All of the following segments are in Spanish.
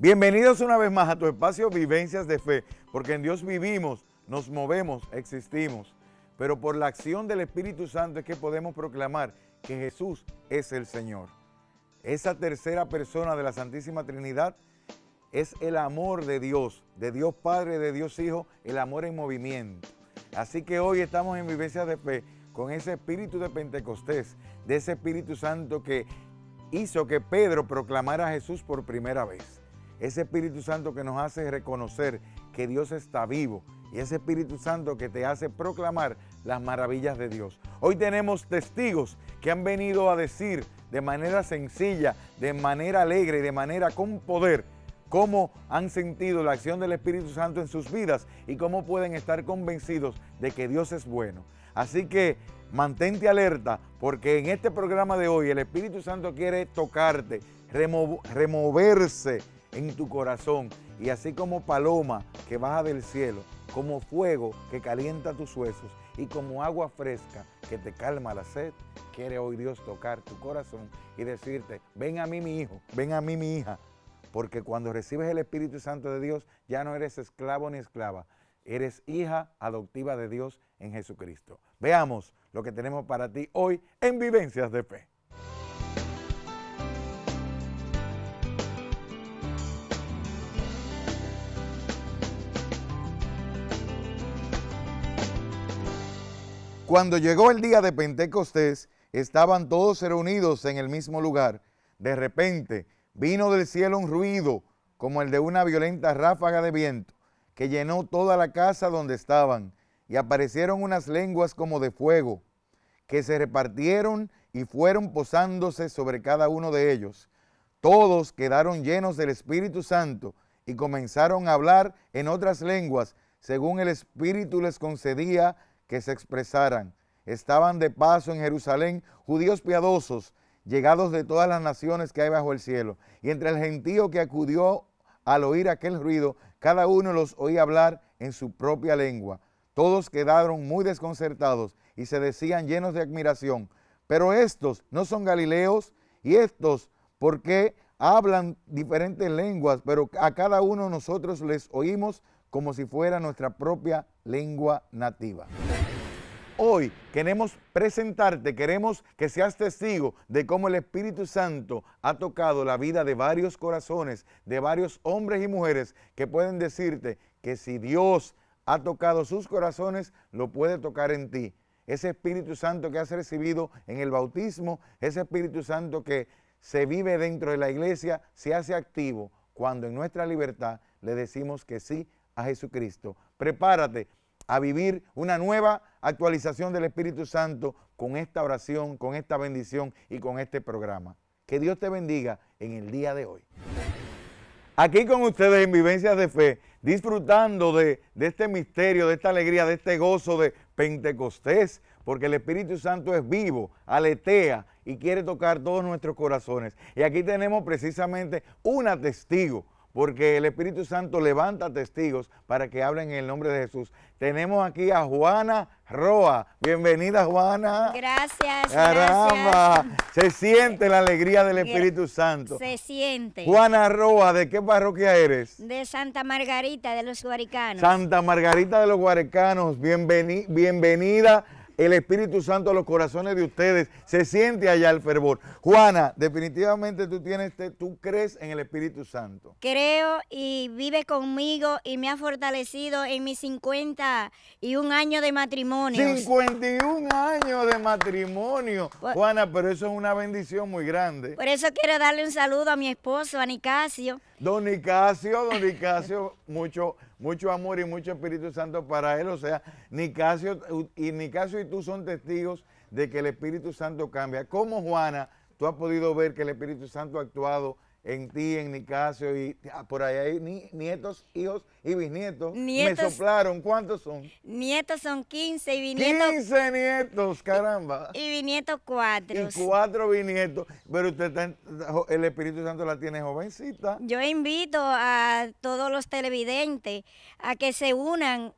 Bienvenidos una vez más a tu espacio Vivencias de Fe, porque en Dios vivimos, nos movemos, existimos, pero por la acción del Espíritu Santo es que podemos proclamar que Jesús es el Señor. Esa tercera persona de la Santísima Trinidad es el amor de Dios, de Dios Padre, de Dios Hijo, el amor en movimiento. Así que hoy estamos en Vivencias de Fe con ese espíritu de Pentecostés, de ese Espíritu Santo que hizo que Pedro proclamara a Jesús por primera vez. Ese Espíritu Santo que nos hace reconocer que Dios está vivo y ese Espíritu Santo que te hace proclamar las maravillas de Dios. Hoy tenemos testigos que han venido a decir de manera sencilla, de manera alegre, y de manera con poder, cómo han sentido la acción del Espíritu Santo en sus vidas y cómo pueden estar convencidos de que Dios es bueno. Así que mantente alerta porque en este programa de hoy el Espíritu Santo quiere tocarte, removerse en tu corazón y así como paloma que baja del cielo, como fuego que calienta tus huesos y como agua fresca que te calma la sed, quiere hoy Dios tocar tu corazón y decirte, ven a mí mi hijo, ven a mí mi hija, porque cuando recibes el Espíritu Santo de Dios ya no eres esclavo ni esclava, eres hija adoptiva de Dios en Jesucristo. Veamos lo que tenemos para ti hoy en Vivencias de Fe. Cuando llegó el día de Pentecostés, estaban todos reunidos en el mismo lugar. De repente vino del cielo un ruido como el de una violenta ráfaga de viento, que llenó toda la casa donde estaban, y aparecieron unas lenguas como de fuego, que se repartieron y fueron posándose sobre cada uno de ellos. Todos quedaron llenos del Espíritu Santo y comenzaron a hablar en otras lenguas, según el Espíritu les concedía que se expresaran. Estaban de paso en Jerusalén judíos piadosos, llegados de todas las naciones que hay bajo el cielo. Y entre el gentío que acudió al oír aquel ruido, cada uno los oía hablar en su propia lengua. Todos quedaron muy desconcertados y se decían llenos de admiración, pero estos no son galileos y estos, porque hablan diferentes lenguas? Pero a cada uno nosotros les oímos como si fuera nuestra propia lengua nativa. Hoy queremos presentarte, queremos que seas testigo de cómo el Espíritu Santo ha tocado la vida de varios corazones, de varios hombres y mujeres que pueden decirte que si Dios ha tocado sus corazones, lo puede tocar en ti. Ese Espíritu Santo que has recibido en el bautismo, ese Espíritu Santo que se vive dentro de la iglesia, se hace activo cuando en nuestra libertad le decimos que sí a Jesucristo. Prepárate a vivir una nueva actualización del Espíritu Santo con esta oración, con esta bendición y con este programa. Que Dios te bendiga en el día de hoy. Aquí con ustedes en Vivencias de Fe, disfrutando de, este misterio, de esta alegría, de este gozo de Pentecostés, porque el Espíritu Santo es vivo, aletea y quiere tocar todos nuestros corazones. Y aquí tenemos precisamente una testigo, porque el Espíritu Santo levanta testigos para que hablen en el nombre de Jesús. Tenemos aquí a Juana Roa. Bienvenida, Juana. Gracias. Caramba, se siente la alegría del Espíritu Santo. Se siente. Juana Roa, ¿de qué parroquia eres? De Santa Margarita de los Guaricanos. Santa Margarita de los Guaricanos, bienvenida el Espíritu Santo a los corazones de ustedes. Se siente allá el fervor. Juana, definitivamente tú tienes, tú crees en el Espíritu Santo. Creo y vive conmigo y me ha fortalecido en mis 51 años de matrimonio. 51 años de matrimonio. Juana, pero eso es una bendición muy grande. Por eso quiero darle un saludo a mi esposo, a Nicasio. Don Nicasio, don Nicasio, mucho, mucho amor y mucho Espíritu Santo para él. O sea, Nicasio y Nicasio y tú son testigos de que el Espíritu Santo cambia. ¿Cómo, Juana, tú has podido ver que el Espíritu Santo ha actuado en ti, en Nicasio y ah, por ahí hay nietos, hijos y bisnietos. Nietos, me soplaron, ¿cuántos son? Nietos son 15 y bisnietos. 15 nietos, caramba. Y, bisnietos cuatro. Y cuatro bisnietos. Pero usted está, el Espíritu Santo la tiene jovencita. Yo invito a todos los televidentes a que se unan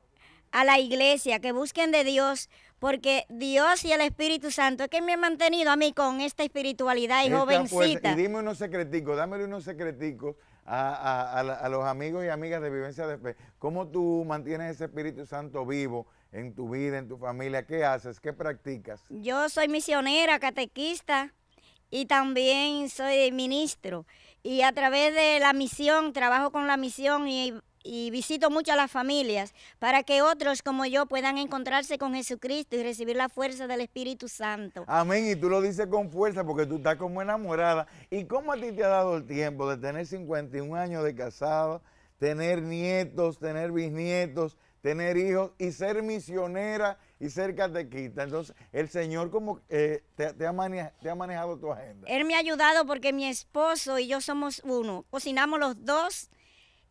a la iglesia, que busquen de Dios porque Dios y el Espíritu Santo es que me han mantenido a mí con esta espiritualidad y jovencita. dime unos secreticos, dámele unos secreticos a, a, los amigos y amigas de Vivencia de Fe. ¿Cómo tú mantienes ese Espíritu Santo vivo en tu vida, en tu familia? ¿Qué haces? ¿Qué practicas? Yo soy misionera, catequista y también soy ministro y a través de la misión, trabajo con la misión y, visito mucho a las familias para que otros como yo puedan encontrarse con Jesucristo y recibir la fuerza del Espíritu Santo. Amén, y tú lo dices con fuerza porque tú estás como enamorada. ¿Y cómo a ti te ha dado el tiempo de tener 51 años de casado, tener nietos, tener bisnietos? tener hijos y ser misionera y ser catequista. Entonces, el Señor como eh, te, ha manejado tu agenda. Él me ha ayudado porque mi esposo y yo somos uno. Cocinamos los dos.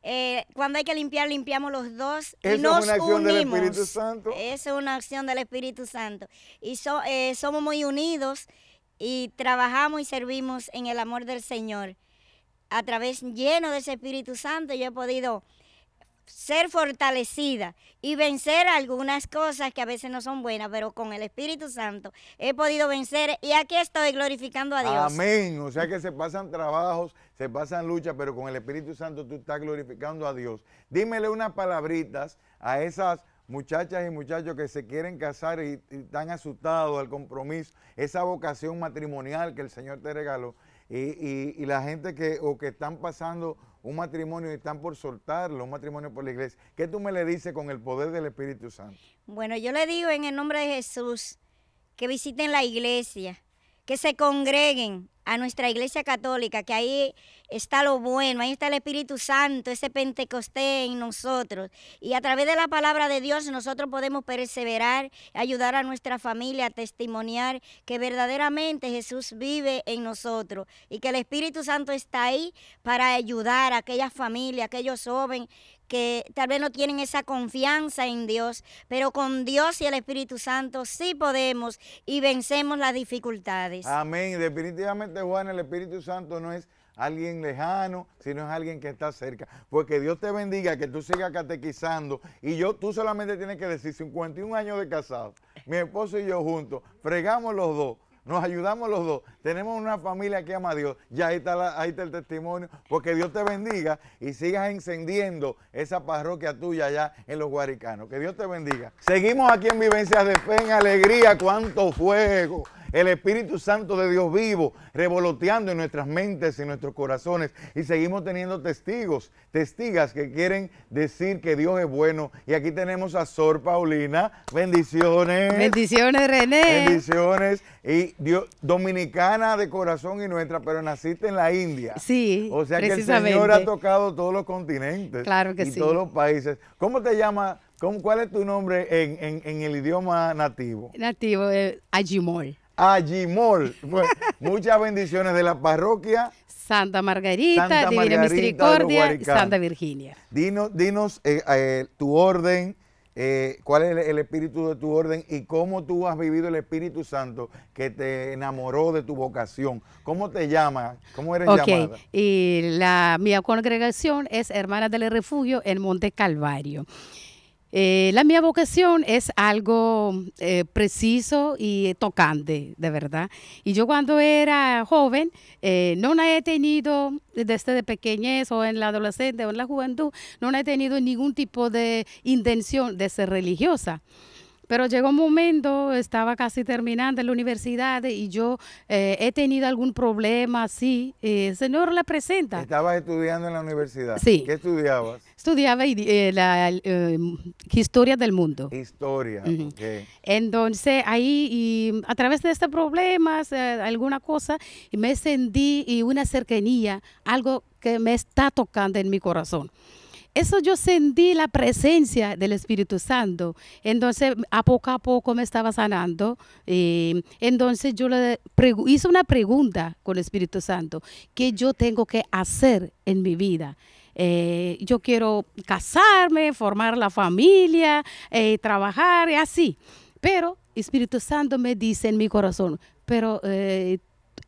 Eh, cuando hay que limpiar, limpiamos los dos. y nos es una acción del Espíritu Santo. Eso es una acción del Espíritu Santo. Y eh, somos muy unidos y trabajamos y servimos en el amor del Señor. A través lleno de ese Espíritu Santo yo he podido ser fortalecida y vencer algunas cosas que a veces no son buenas, pero con el Espíritu Santo he podido vencer y aquí estoy glorificando a Dios. Amén. O sea que se pasan trabajos, se pasan luchas, pero con el Espíritu Santo tú estás glorificando a Dios. Dímele unas palabritas a esas muchachas y muchachos que se quieren casar y, están asustados al compromiso, esa vocación matrimonial que el Señor te regaló y, y la gente que o que están pasando un matrimonio y están por soltarlo, un matrimonio por la iglesia. ¿Qué tú me le dices con el poder del Espíritu Santo? Bueno, yo le digo en el nombre de Jesús que visiten la iglesia, que se congreguen, a nuestra iglesia católica, que ahí está lo bueno, ahí está el Espíritu Santo, ese Pentecostés en nosotros. Y a través de la palabra de Dios nosotros podemos perseverar, ayudar a nuestra familia a testimoniar que verdaderamente Jesús vive en nosotros y que el Espíritu Santo está ahí para ayudar a aquellas familias, aquellos jóvenes que tal vez no tienen esa confianza en Dios, pero con Dios y el Espíritu Santo sí podemos y vencemos las dificultades. Amén. Definitivamente, Juan, el Espíritu Santo no es alguien lejano, sino es alguien que está cerca. Porque pues Dios te bendiga, que tú sigas catequizando. Y yo, tú solamente tienes que decir, 51 años de casado, mi esposo y yo juntos, fregamos los dos nos ayudamos los dos, tenemos una familia que ama a Dios, ya ahí está, el testimonio, porque Dios te bendiga y sigas encendiendo esa parroquia tuya allá en los Guaricanos. Que Dios te bendiga. Seguimos aquí en Vivencias de Fe, en Alegría, cuánto fuego el Espíritu Santo de Dios vivo, revoloteando en nuestras mentes y nuestros corazones. Y seguimos teniendo testigos, testigas que quieren decir que Dios es bueno. Y aquí tenemos a Sor Paulina. Bendiciones. Bendiciones, René. Bendiciones. Y Dios, dominicana de corazón y nuestra, pero naciste en la India. Sí. O sea que el Señor ha tocado todos los continentes. Claro que y todos los países. ¿Cómo te llama? ¿Cuál es tu nombre en, el idioma nativo? Nativo es Ajimol. Ayimol, muchas bendiciones de la parroquia. Santa Margarita, Divina Misericordia, Santa Virginia. Dinos, dinos eh, eh, tu orden, eh, cuál es el, espíritu de tu orden y cómo tú has vivido el Espíritu Santo que te enamoró de tu vocación. ¿Cómo te llamas? ¿Cómo eres okay. llamada? Y la, mi congregación es Hermanas del Refugio en Monte Calvario. Eh, la mía vocación es algo eh, preciso y tocante, de verdad. Y yo cuando era joven, eh, no la he tenido desde de pequeñez o en la adolescencia o en la juventud, no he tenido ningún tipo de intención de ser religiosa. Pero llegó un momento, estaba casi terminando la universidad y yo eh, he tenido algún problema así. Eh, señor, la presenta. Estabas estudiando en la universidad. Sí. ¿Qué estudiabas? Estudiaba eh, la eh, historia del mundo. Historia, Entonces ahí a través de este problemas, alguna cosa, me sentí y una cercanía, algo que me está tocando en mi corazón. Eso yo sentí la presencia del Espíritu Santo. Entonces, a poco a poco me estaba sanando. Eh, entonces, yo le hice una pregunta con el Espíritu Santo, ¿qué yo tengo que hacer en mi vida? Eh, yo quiero casarme, formar la familia, eh, trabajar y así. Pero el Espíritu Santo me dice en mi corazón, pero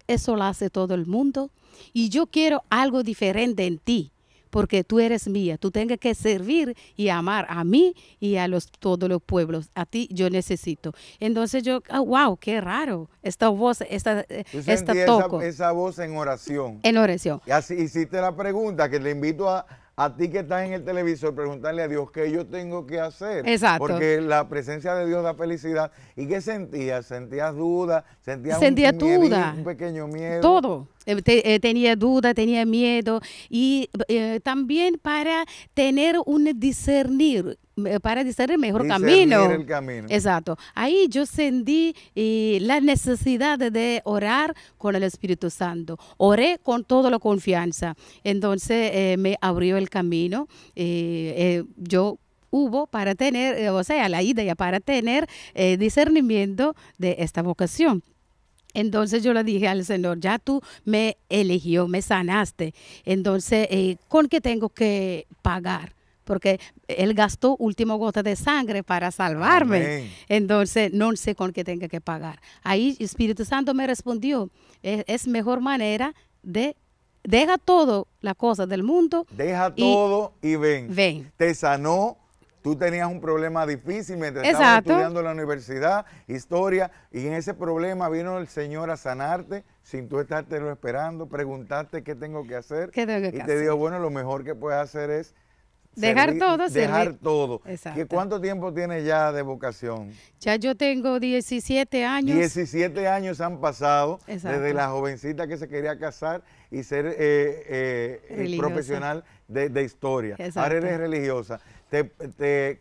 eso lo hace todo el mundo y yo quiero algo diferente en ti porque tú eres mía. Tú tienes que servir y amar a mí y a los, todos los pueblos. A ti yo necesito. Entonces yo, ah, wow, qué raro. Esta voz, esta, eh, esta toco. Esa, esa, voz en oración. En oración. Y así hiciste la pregunta que le invito a, a ti que estás en el televisor, preguntarle a Dios qué yo tengo que hacer. Exacto. Porque la presencia de Dios da felicidad. ¿Y qué sentías? ¿Sentías duda? ¿Sentías un, pequeño miedo? Todo. Eh, eh, tenía duda, tenía miedo. Y eh, también para tener un discernir eh, para discernir mejor camino. Exacto. Ahí yo sentí eh, la necesidad de orar con el Espíritu Santo. Oré con toda la confianza. Entonces eh, me abrió el camino. yo hubo para tener, o sea, la idea para tener discernimiento de esta vocación. Entonces yo le dije al Señor, ya tú me eligió, me sanaste. Entonces, ¿con qué tengo que pagar? porque él gastó último gota de sangre para salvarme. Entonces, no sé con qué tengo que pagar. Ahí Espíritu Santo me respondió, es, mejor manera de... Deja todo las cosas del mundo. Deja todo y ven. Ven. Te sanó, tú tenías un problema difícil mientras estabas estudiando en la universidad, historia, y en ese problema vino el Señor a sanarte sin tú lo esperando, preguntarte qué tengo que hacer. y te dijo, bueno, lo mejor que puedes hacer es Dejar todo, Dejar todo. ¿Cuánto tiempo tienes ya de vocación? Ya yo tengo 17 años. 17 años han pasado desde la jovencita que se quería casar y ser eh, eh, eh, profesional de, historia. Ahora eres religiosa. ¿Te, te,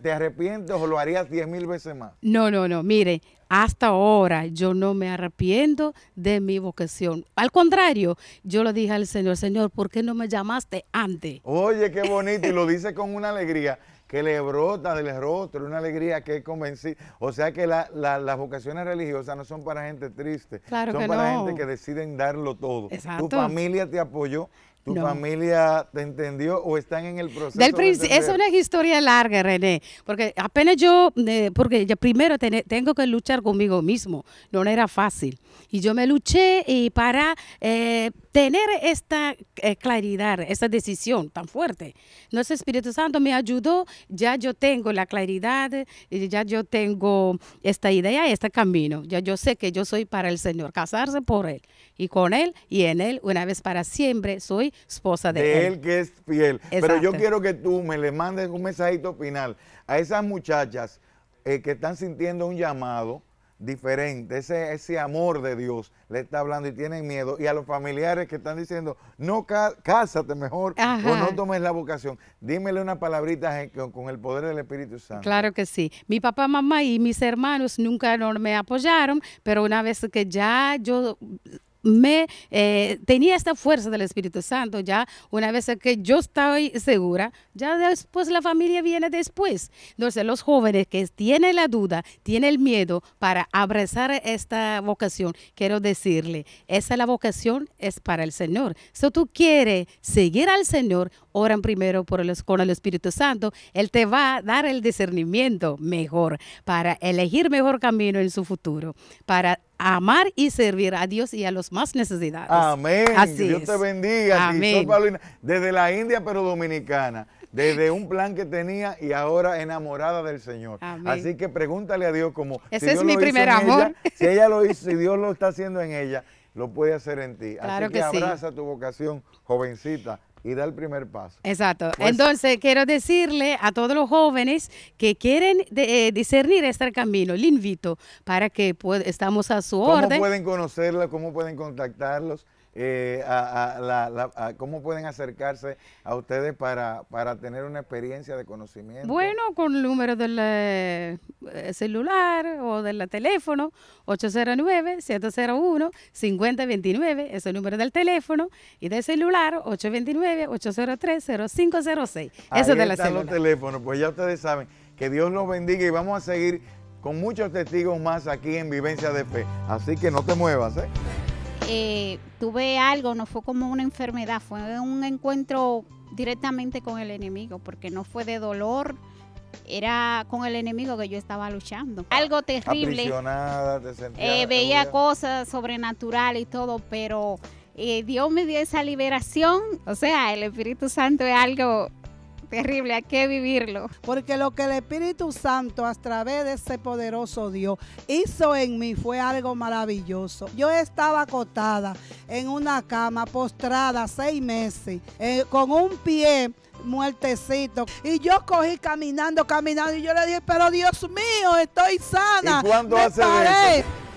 te, arrepientes o lo harías 10 mil veces más? No, no, no. Mire, hasta ahora yo no me arrepiento de mi vocación. Al contrario, yo le dije al Señor, Señor, ¿por qué no me llamaste antes? Oye, qué bonito, y lo dice con una alegría que le brota del rostro, una alegría que es convencida. O sea que las vocaciones religiosas no son para gente triste, son para gente que deciden darlo todo. Exacto. Tu familia te apoyó, ¿Tu familia te entendió o están en el proceso? es una historia larga, René, porque apenas yo, eh, porque primero tengo que luchar conmigo mismo, no era fácil. Y yo me luché y para eh, tener esta eh, claridad, esta decisión tan fuerte. Nuestro Espíritu Santo me ayudó, ya yo tengo la claridad, ya yo tengo esta idea, este camino, ya yo sé que yo soy para el Señor, casarse por Él y con Él y en Él una vez para siempre soy esposa de, de él. que es fiel. Pero yo quiero que tú me le mandes un mensajito final a esas muchachas eh, que están sintiendo un llamado diferente, ese, ese amor de Dios le está hablando y tienen miedo, y a los familiares que están diciendo, no, cásate mejor o no tomes la vocación. Dímele una palabrita eh, con, el poder del Espíritu Santo. Claro que sí. Mi papá, mamá y mis hermanos nunca no me apoyaron, pero una vez que ya yo me eh, tenía esta fuerza del Espíritu Santo ya una vez que yo estoy segura, ya después la familia viene después. Entonces los jóvenes que tienen la duda, tiene el miedo para abrazar esta vocación, quiero decirle, esa la vocación es para el Señor. Si tú quieres seguir al Señor, oran primero por el, con el Espíritu Santo, Él te va a dar el discernimiento mejor para elegir mejor camino en su futuro, para amar y servir a Dios y a los más necesitados. Amén. Dios te bendiga. Amén. Desde la India, pero dominicana desde un plan que tenía y ahora enamorada del Señor. Así que pregúntale a Dios como ese es mi primer amor. si ella lo hizo, si Dios lo está haciendo en ella, lo puede hacer en ti. Claro Así que, abraza tu vocación, jovencita y da el primer paso. Exacto. Pues, Entonces, quiero decirle a todos los jóvenes que quieren eh, discernir este camino, le invito para que estamos a su orden. ¿Cómo pueden conocerla? ¿Cómo pueden contactarlos? Eh, a, cómo pueden acercarse a ustedes para, para tener una experiencia de conocimiento. Bueno, con el número del eh, eh, celular o del teléfono, 809-701-5029, es el número del teléfono, y del celular, 829-803-0506. Eso de la los teléfonos, pues ya ustedes saben. Que Dios los bendiga y vamos a seguir con muchos testigos más aquí en Vivencia de Fe. Así que no te muevas, ¿eh? Eh, tuve algo, no fue como una enfermedad, fue un encuentro directamente con el enemigo, porque no fue de dolor, era con el enemigo que yo estaba luchando. Algo terrible. Eh, veía cosas sobrenaturales y todo, pero eh, Dios me dio esa liberación. O sea, el Espíritu Santo es algo terrible, hay que vivirlo. Porque lo que el Espíritu Santo a través de ese poderoso Dios hizo en mí fue algo maravilloso. Yo estaba acotada en una cama, postrada seis meses, eh, con un pie muertecito. Y yo cogí caminando, caminando, y yo le dije, pero Dios mío, estoy sana. ¿Y cuándo hace eso?